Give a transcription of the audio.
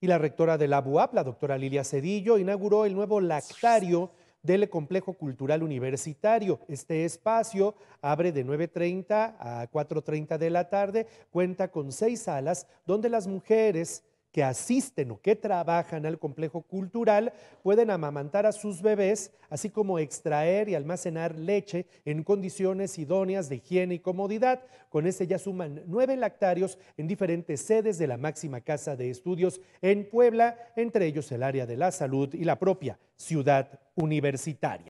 y la rectora de la BUAP, la doctora Lilia Cedillo, inauguró el nuevo lactario del Complejo Cultural Universitario. Este espacio abre de 9.30 a 4.30 de la tarde, cuenta con seis salas donde las mujeres que asisten o que trabajan al complejo cultural pueden amamantar a sus bebés, así como extraer y almacenar leche en condiciones idóneas de higiene y comodidad. Con este ya suman nueve lactarios en diferentes sedes de la máxima casa de estudios en Puebla, entre ellos el área de la salud y la propia ciudad universitaria.